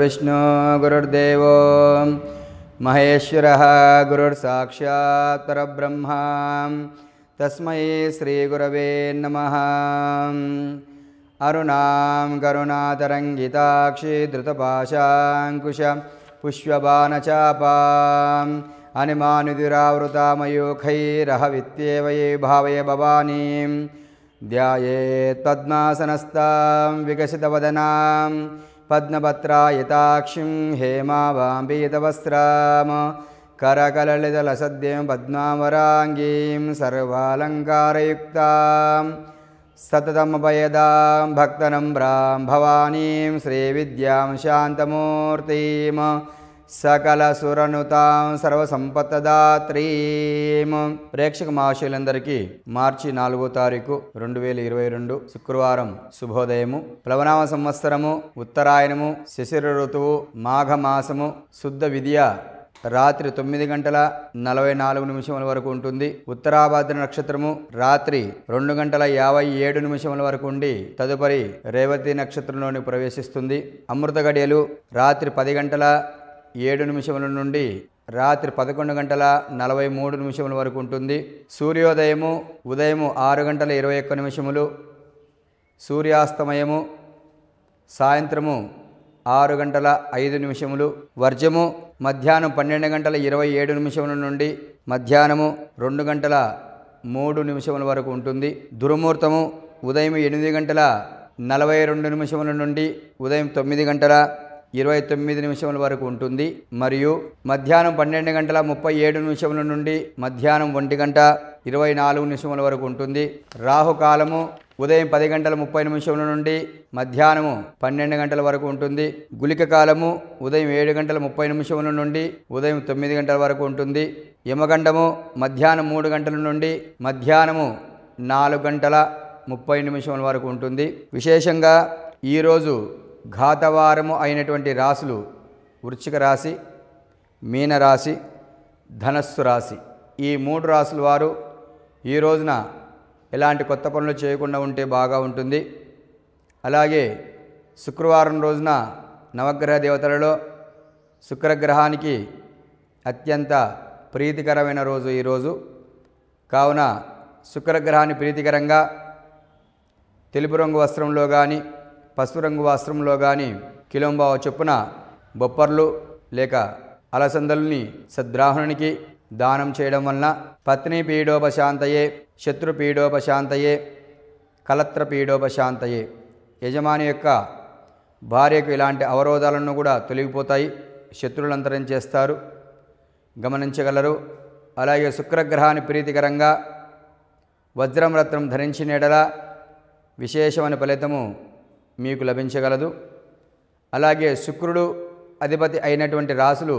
विष्णो गुरुर्देव महेश्वरः गुरुर्साक्षात् परब्रह्मा तस्मै श्रीगुरवे नमः अरुणां गरुणातरङ्गिताक्षी धृतपाशाङ्कुश पुष्यबाणचापां ये भावये भवानीं ध्यायेत्पद्मासनस्तां विकसितवदनाम् पद्मपत्रायताक्षिं हेमावाम्बीतवस्त्राम करकललितलसद्यं पद्मावराङ्गीं सर्वालङ्कारयुक्तां सततमभयदां भक्तनम्रां भवानीं श्रीविद्यां शान्तमूर्तिम् సకల సర్వసంపత్తదాత్రీం ప్రేక్షక మహాశయులందరికీ మార్చి నాలుగో తారీఖు రెండు వేల ఇరవై రెండు శుక్రవారం శుభోదయము ప్లవనామ సంవత్సరము ఉత్తరాయణము శిశిర ఋతువు మాఘమాసము శుద్ధ విద్య రాత్రి తొమ్మిది గంటల నలభై నాలుగు నిమిషముల వరకు ఉంటుంది ఉత్తరాభాద్ర నక్షత్రము రాత్రి రెండు గంటల యాభై ఏడు నిమిషముల వరకు ఉండి తదుపరి రేవతి నక్షత్రంలోని ప్రవేశిస్తుంది అమృత గడియలు రాత్రి పది గంటల ఏడు నిమిషముల నుండి రాత్రి పదకొండు గంటల నలభై మూడు నిమిషముల వరకు ఉంటుంది సూర్యోదయము ఉదయము ఆరు గంటల ఇరవై ఒక్క నిమిషములు సూర్యాస్తమయము సాయంత్రము ఆరు గంటల ఐదు నిమిషములు వర్జము మధ్యాహ్నం పన్నెండు గంటల ఇరవై ఏడు నిమిషముల నుండి మధ్యాహ్నము రెండు గంటల మూడు నిమిషముల వరకు ఉంటుంది దుర్ముహూర్తము ఉదయం ఎనిమిది గంటల నలభై రెండు నిమిషముల నుండి ఉదయం తొమ్మిది గంటల ఇరవై తొమ్మిది నిమిషముల వరకు ఉంటుంది మరియు మధ్యాహ్నం పన్నెండు గంటల ముప్పై ఏడు నిమిషముల నుండి మధ్యాహ్నం ఒంటి గంట ఇరవై నాలుగు నిమిషముల వరకు ఉంటుంది రాహుకాలము ఉదయం పది గంటల ముప్పై నిమిషముల నుండి మధ్యాహ్నము పన్నెండు గంటల వరకు ఉంటుంది గులిక కాలము ఉదయం ఏడు గంటల ముప్పై నిమిషముల నుండి ఉదయం తొమ్మిది గంటల వరకు ఉంటుంది యమగండము మధ్యాహ్నం మూడు గంటల నుండి మధ్యాహ్నము నాలుగు గంటల ముప్పై నిమిషముల వరకు ఉంటుంది విశేషంగా ఈరోజు ఘాతవారము అయినటువంటి రాశులు వృశ్చిక రాశి మీనరాశి ధనస్సు రాశి ఈ మూడు రాశుల వారు ఈ రోజున ఎలాంటి కొత్త పనులు చేయకుండా ఉంటే బాగా ఉంటుంది అలాగే శుక్రవారం రోజున నవగ్రహ దేవతలలో శుక్రగ్రహానికి అత్యంత ప్రీతికరమైన రోజు ఈరోజు కావున శుక్రగ్రహాన్ని ప్రీతికరంగా తెలుపు రంగు వస్త్రంలో కానీ పసుపు రంగు వస్త్రంలో కానీ కిలోంబావ చొప్పున బొప్పర్లు లేక అలసందల్ని సద్రాహునికి దానం చేయడం వలన పత్ని పీడోపశాంతయే శత్రు పీడోపశాంతయే కలత్ర పీడోపశాంతయే యజమాని యొక్క భార్యకు ఇలాంటి అవరోధాలను కూడా తొలగిపోతాయి శత్రువులు అంతరం చేస్తారు గమనించగలరు అలాగే శుక్రగ్రహాన్ని ప్రీతికరంగా వజ్రం రత్నం ధరించినడల విశేషమైన ఫలితము మీకు లభించగలదు అలాగే శుక్రుడు అధిపతి అయినటువంటి రాశులు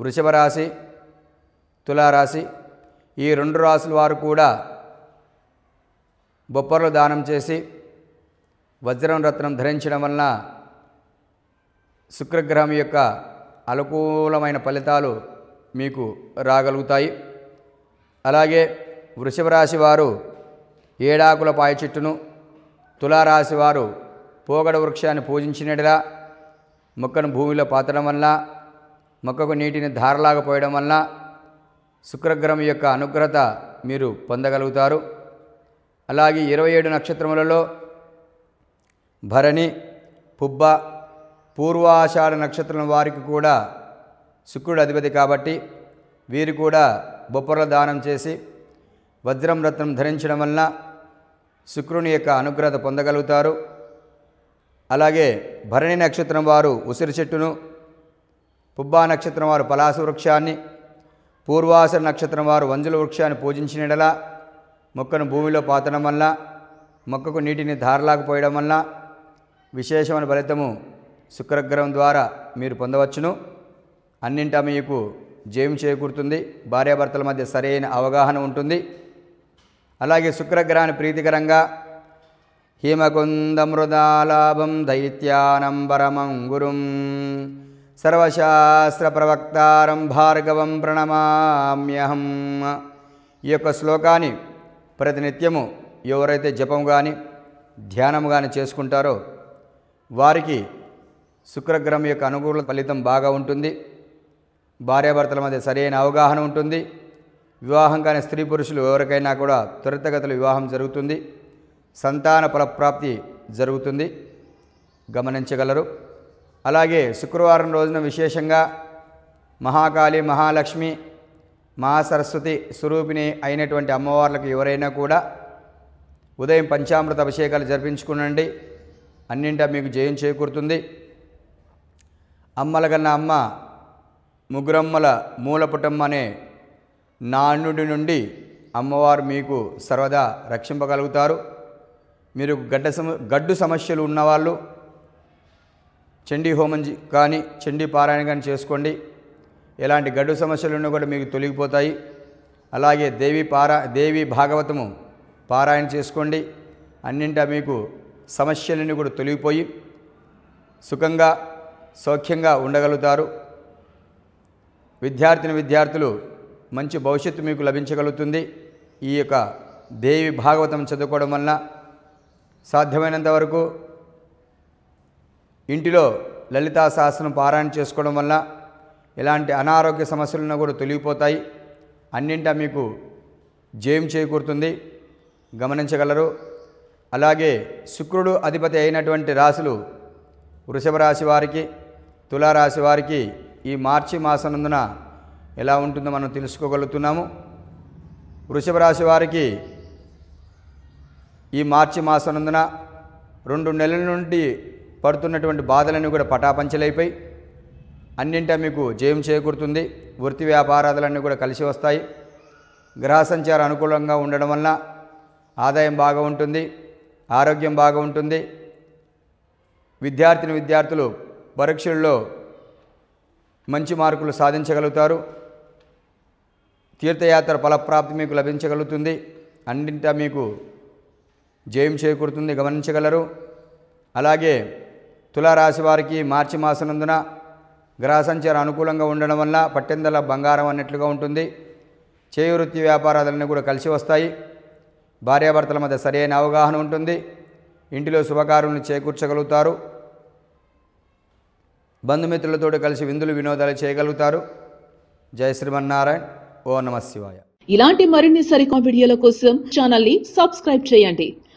వృషభ రాశి తులారాశి ఈ రెండు రాసుల వారు కూడా బొప్పర్లు దానం చేసి వజ్రం రత్నం ధరించడం వలన శుక్రగ్రహం యొక్క అనుకూలమైన ఫలితాలు మీకు రాగలుగుతాయి అలాగే వృషభ రాశి వారు ఏడాకుల పాయ చెట్టును తులారాశి వారు పోగడ వృక్షాన్ని పూజించినట్లా మొక్కను భూమిలో పాతడం వల్ల మొక్కకు నీటిని ధారలాగా పోయడం వల్ల శుక్రగ్రహం యొక్క అనుగ్రహత మీరు పొందగలుగుతారు అలాగే ఇరవై ఏడు నక్షత్రములలో భరణి పుబ్బ పూర్వాషాఢ నక్షత్రం వారికి కూడా శుక్రుడు అధిపతి కాబట్టి వీరు కూడా బొప్పర్ల దానం చేసి వజ్రం రత్నం ధరించడం వలన శుక్రుని యొక్క అనుగ్రహత పొందగలుగుతారు అలాగే భరణి నక్షత్రం వారు ఉసిరి చెట్టును పుబ్బా నక్షత్రం వారు పలాస వృక్షాన్ని పూర్వాసర నక్షత్రం వారు వంజుల వృక్షాన్ని పూజించినడలా మొక్కను భూమిలో పాతడం వల్ల మొక్కకు నీటిని ధారలాకపోయడం వల్ల విశేషమైన ఫలితము శుక్రగ్రహం ద్వారా మీరు పొందవచ్చును అన్నింటా మీకు జయం చేకూరుతుంది భార్యాభర్తల మధ్య సరైన అవగాహన ఉంటుంది అలాగే శుక్రగ్రహాన్ని ప్రీతికరంగా హిమకుందమృదాలాభం దైత్యానం పరమం గురుం ప్రవక్తారం భార్గవం ప్రణమామ్యహం ఈ యొక్క శ్లోకాన్ని ప్రతినిత్యము ఎవరైతే జపం కానీ ధ్యానం కానీ చేసుకుంటారో వారికి శుక్రగ్రహం యొక్క అనుకూల ఫలితం బాగా ఉంటుంది భార్యాభర్తల మధ్య సరైన అవగాహన ఉంటుంది వివాహం కాని స్త్రీ పురుషులు ఎవరికైనా కూడా త్వరితగతిలో వివాహం జరుగుతుంది సంతాన ఫలప్రాప్తి జరుగుతుంది గమనించగలరు అలాగే శుక్రవారం రోజున విశేషంగా మహాకాళి మహాలక్ష్మి మహాసరస్వతి స్వరూపిణి అయినటువంటి అమ్మవార్లకు ఎవరైనా కూడా ఉదయం పంచామృత అభిషేకాలు జరిపించుకునండి అన్నింటా మీకు జయం చేకూరుతుంది అమ్మల కన్నా అమ్మ ముగ్గురమ్మల మూలపుటం అనే నాణుడి నుండి అమ్మవారు మీకు సర్వదా రక్షింపగలుగుతారు మీరు గడ్డ సమ గడ్డు సమస్యలు ఉన్నవాళ్ళు చండీ హోమం కానీ చండీ పారాయణ కానీ చేసుకోండి ఎలాంటి గడ్డు సమస్యలు ఉన్నా కూడా మీకు తొలగిపోతాయి అలాగే దేవి పారా దేవి భాగవతము పారాయణ చేసుకోండి అన్నింట మీకు సమస్యలన్నీ కూడా తొలగిపోయి సుఖంగా సౌఖ్యంగా ఉండగలుగుతారు విద్యార్థిని విద్యార్థులు మంచి భవిష్యత్తు మీకు లభించగలుగుతుంది ఈ యొక్క దేవి భాగవతం చదువుకోవడం వల్ల సాధ్యమైనంత వరకు ఇంటిలో లలితా సహస్రం పారాయణ చేసుకోవడం వల్ల ఎలాంటి అనారోగ్య సమస్యలున్నా కూడా తొలగిపోతాయి అన్నింటా మీకు జయం చేకూరుతుంది గమనించగలరు అలాగే శుక్రుడు అధిపతి అయినటువంటి రాశులు వృషభ రాశి వారికి తులారాశి వారికి ఈ మార్చి మాసం ఎలా ఉంటుందో మనం తెలుసుకోగలుగుతున్నాము వృషభ రాశి వారికి ఈ మార్చి నందున రెండు నెలల నుండి పడుతున్నటువంటి బాధలన్నీ కూడా పటాపంచలైపోయి అన్నింటా మీకు జయం చేకూరుతుంది వృత్తి వ్యాపారాలన్నీ కూడా కలిసి వస్తాయి గ్రహ సంచార అనుకూలంగా ఉండడం వలన ఆదాయం బాగా ఉంటుంది ఆరోగ్యం బాగా ఉంటుంది విద్యార్థిని విద్యార్థులు పరీక్షల్లో మంచి మార్కులు సాధించగలుగుతారు తీర్థయాత్ర ఫలప్రాప్తి మీకు లభించగలుగుతుంది అన్నింటా మీకు జయం చేకూరుతుంది గమనించగలరు అలాగే తులారాశి వారికి మార్చి మాసనందున గ్రహ సంచారం అనుకూలంగా ఉండడం వల్ల పట్టెందల బంగారం అన్నట్లుగా ఉంటుంది చేయువృత్తి వ్యాపారాలన్నీ కూడా కలిసి వస్తాయి భార్యాభర్తల మధ్య సరైన అవగాహన ఉంటుంది ఇంటిలో శుభకార్యాలను చేకూర్చగలుగుతారు బంధుమిత్రులతో కలిసి విందులు వినోదాలు చేయగలుగుతారు జయ శ్రీమన్నారాయణ ఓ నమ శివాయ ఇలాంటి మరిన్ని సరికొత్త వీడియోల కోసం ఛానల్ని సబ్స్క్రైబ్ చేయండి